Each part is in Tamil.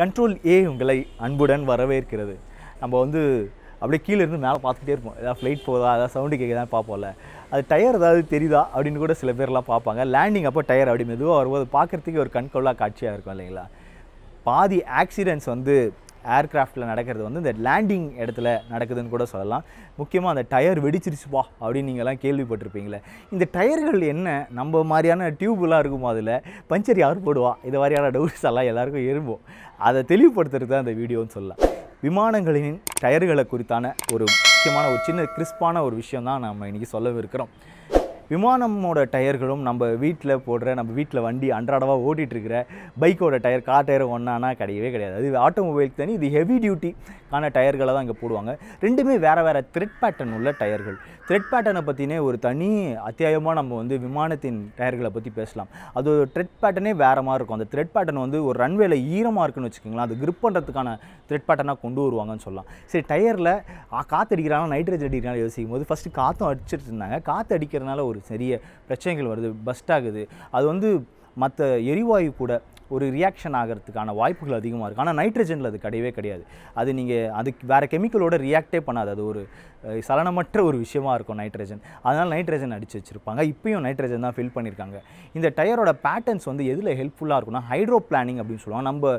கண்ட்ரோல் ஏ உங்களை அன்புடன் வரவேற்கிறது நம்ம வந்து அப்படியே கீழே இருந்து மேலே பார்த்துக்கிட்டே இருப்போம் ஏதாவது ஃப்ளைட் போதா ஏதாவது சவுண்டு கேட்குதான் பார்ப்போம்ல அது டயர் ஏதாவது தெரியுதா அப்படின்னு கூட சில பேர்லாம் பார்ப்பாங்க லேண்டிங் அப்போ டயர் அப்படி மெதுவாக வரும்போது பார்க்குறதுக்கு ஒரு கண்கொள்ளா காட்சியாக இருக்கும் இல்லைங்களா பாதி ஆக்சிடென்ட்ஸ் வந்து ஏர்க்ராஃப்ட்டில் நடக்கிறது வந்து இந்த லேண்டிங் இடத்துல நடக்குதுன்னு கூட சொல்லலாம் முக்கியமாக அந்த டயர் வெடிச்சிருச்சுப்பா அப்படின்னு நீங்கள்லாம் கேள்விப்பட்டிருப்பீங்களே இந்த டயர்கள் என்ன நம்ம மாதிரியான டியூப்லாம் இருக்குமோ அதில் பஞ்சர் யார் போடுவா இது மாதிரியான டவுட்ஸ் எல்லாம் எல்லாருக்கும் இருப்போம் அதை தெளிவுபடுத்துறது தான் இந்த வீடியோன்னு சொல்லலாம் விமானங்களின் டயர்களை குறித்தான ஒரு முக்கியமான ஒரு சின்ன கிறிஸ்பான ஒரு விஷயம் தான் நம்ம இன்றைக்கி இருக்கிறோம் விமானமோட டயர்களும் நம்ம வீட்டில் போடுற நம்ம வீட்டில் வண்டி அன்றாடவாக ஓட்டிகிட்ருக்கிற பைக்கோட டயர் கார் டயர் ஒன்றானா கிடையவே கிடையாது அது ஆட்டோமொபைலுக்கு தனி இது ஹெவி டியூட்டிக்கான டயர்களை தான் இங்கே போடுவாங்க ரெண்டுமே வேறு வேறு த்ரெட் பேட்டர்ன் உள்ள டயர்கள் த்ரெட் பேட்டர்னை பற்றினே ஒரு தனி அத்தியாயமாக நம்ம வந்து விமானத்தின் டயர்களை பற்றி பேசலாம் அது ஒரு த்ரெட் பேட்டர்னே வேறு மாதிரி இருக்கும் அந்த த்ரெட் பேட்டர்ன் வந்து ஒரு ரன்வேல ஈரமாக இருக்குன்னு வச்சுக்கோங்களேன் அது க்ரிப் பண்ணுறதுக்கான த்ரெட் பேட்டர்னாக கொண்டு வருவாங்கன்னு சொல்லலாம் சரி டயரில் காற்று அடிக்கிறாங்க நைட்ரஜன் அடிக்கிறாங்க யோசிக்கும் போது ஃபஸ்ட்டு காற்றும் அடிச்சிட்டு இருந்தாங்க காற்று அடிக்கிறதுனால ஒரு ஒரு சிறிய பிரச்சனைகள் வருது பஸ்ட் ஆகுது அது வந்து மற்ற எரிவாயு கூட ஒரு ரியாக்ஷன் ஆகிறதுக்கான வாய்ப்புகள் அதிகமாக இருக்குது ஆனால் நைட்ரஜனில் அது கிடையவே கிடையாது அது நீங்கள் அதுக்கு வேறு கெமிக்கலோட ரியாக்டே பண்ணாது அது ஒரு சலனமற்ற ஒரு விஷயமா இருக்கும் நைட்ரஜன் அதனால் நைட்ரஜன் அடித்து வச்சுருப்பாங்க இப்பயும் நைட்ரஜன் தான் ஃபில் பண்ணியிருக்காங்க இந்த டயரோட பேட்டர்ன்ஸ் வந்து எதில் ஹெல்ப்ஃபுல்லாக இருக்கும்னா ஹைட்ரோ பிளானிங் அப்படின்னு சொல்லுவாங்க நம்ம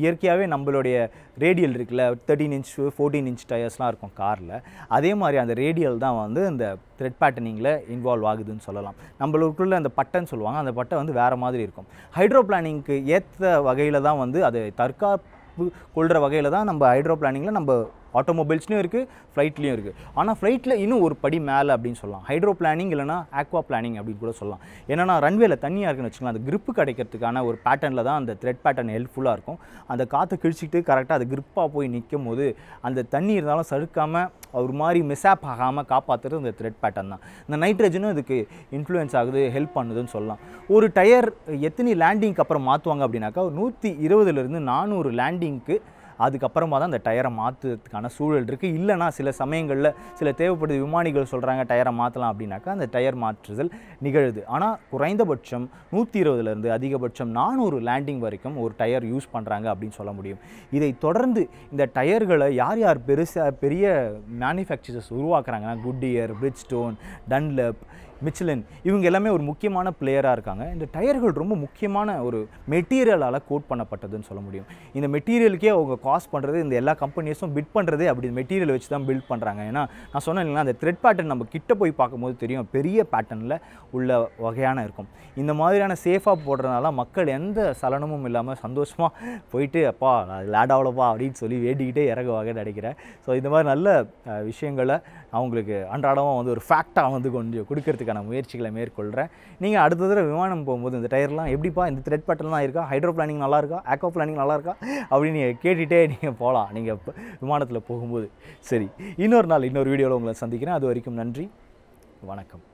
இயற்கையாகவே நம்மளுடைய ரேடியல் இருக்குல்ல தேர்ட்டின் இன்ச் ஃபோர்டீன் இன்ச் டயர்ஸ்லாம் இருக்கும் காரில் அதே மாதிரி அந்த ரேடியல் தான் வந்து இந்த த்ரெட் பேட்டர்னிங்கில் இன்வால்வ் ஆகுதுன்னு சொல்லலாம் நம்மளுக்குள்ளே அந்த பட்டன் சொல்லுவாங்க அந்த பட்டை வந்து வேறு மாதிரி இருக்கும் ஹைட்ரோ பிளானிங்க்கு ஏற்ற வகையில் தான் வந்து அது தற்காப்பு கொள்கிற வகையில் தான் நம்ம ஹைட்ரோ பிளானிங்கில் நம்ம ஆட்டோமொபைல்ஸ்லையும் இருக்குது ஃப்ளைட்லேயும் இருக்குது ஆனால் ஃப்ளைட்டில் இன்னும் ஒரு படி மேலே அப்படின்னு சொல்லலாம் ஹைட்ரோ பிளானிங் இல்லைனா ஆக்வா பிளானிங் அப்படின்னு கூட சொல்லலாம் ஏன்னா ரன்வேல தண்ணியாக இருக்குன்னு வச்சுக்கலாம் அந்த கிரிப்பு கிடைக்கிறதுக்கான ஒரு பேட்டர்னில் தான் அந்த த்ரெட் பேட்டர்ன் ஹெல்ப்ஃபுல்லாக இருக்கும் அந்த காற்றை கிழிச்சிட்டு கரெக்டாக அது கிரிப்பாக போய் நிற்கும் போது அந்த தண்ணி இருந்தாலும் சறுக்காமல் ஒரு மாதிரி ஆப் ஆகாமல் காப்பாற்றுறது அந்த த்ரெட் பேட்டர்ன் தான் இந்த நைட்ரஜனும் இதுக்கு இன்ஃப்ளூயன்ஸ் ஆகுது ஹெல்ப் பண்ணுதுன்னு சொல்லலாம் ஒரு டயர் எத்தனை லேண்டிங்க்கு அப்புறம் மாற்றுவாங்க அப்படின்னாக்கா நூற்றி இருபதுலேருந்து நானூறு லேண்டிங்க்கு அதுக்கப்புறமா தான் அந்த டயரை மாற்றுறதுக்கான சூழல் இருக்குது இல்லைனா சில சமயங்களில் சில தேவைப்படுது விமானிகள் சொல்கிறாங்க டயரை மாற்றலாம் அப்படின்னாக்கா அந்த டயர் மாற்றுதல் நிகழுது ஆனால் குறைந்தபட்சம் நூற்றி இருபதுலேருந்து அதிகபட்சம் நானூறு லேண்டிங் வரைக்கும் ஒரு டயர் யூஸ் பண்ணுறாங்க அப்படின்னு சொல்ல முடியும் இதை தொடர்ந்து இந்த டயர்களை யார் யார் பெருசாக பெரிய மேனுஃபேக்சரர்ஸ் உருவாக்குறாங்கன்னா Goodyear Bridgestone Dunlop Michelin இவங்க எல்லாமே ஒரு முக்கியமான பிளேயராக இருக்காங்க இந்த டயர்கள் ரொம்ப முக்கியமான ஒரு மெட்டீரியலால் கோட் பண்ணப்பட்டதுன்னு சொல்ல முடியும் இந்த மெட்டீரியலுக்கே அவங்க காஸ்ட் பண்ணுறது இந்த எல்லா கம்பெனிஸும் பிட் பண்ணுறதே அப்படி மெட்டீரியல் வச்சு தான் பில்ட் பண்ணுறாங்க ஏன்னா நான் சொன்னேன் இல்லைங்களா அந்த த்ரெட் பேட்டர்ன் நம்ம கிட்ட போய் பார்க்கும்போது தெரியும் பெரிய பேட்டர்னில் உள்ள வகையான இருக்கும் இந்த மாதிரியான சேஃபாக போடுறதுனால மக்கள் எந்த சலனமும் இல்லாமல் சந்தோஷமாக போயிட்டு அப்பா ஆகலப்பா அப்படின்னு சொல்லி வேண்டிக்கிட்டே வகை நினைக்கிறேன் ஸோ இந்த மாதிரி நல்ல விஷயங்களை அவங்களுக்கு அன்றாடமாக வந்து ஒரு ஃபேக்டாக வந்து கொஞ்சம் கொடுக்கறதுக்கான முயற்சிகளை மேற்கொள்கிறேன் நீங்கள் அடுத்த தடவை விமானம் போகும்போது இந்த டயர்லாம் எப்படிப்பா இந்த த்ரெட் பேட்டர்லாம் இருக்கா ஹைட்ரோ பிளானிங் நல்லா ஆக்கோ பிளானிங் நல்லா இருக்கா அப்படின்னு நீங்கள் கேட்டுகிட்டே நீங்கள் போகலாம் நீங்கள் விமானத்தில் போகும்போது சரி இன்னொரு நாள் இன்னொரு வீடியோவில் உங்களை சந்திக்கிறேன் அது வரைக்கும் நன்றி வணக்கம்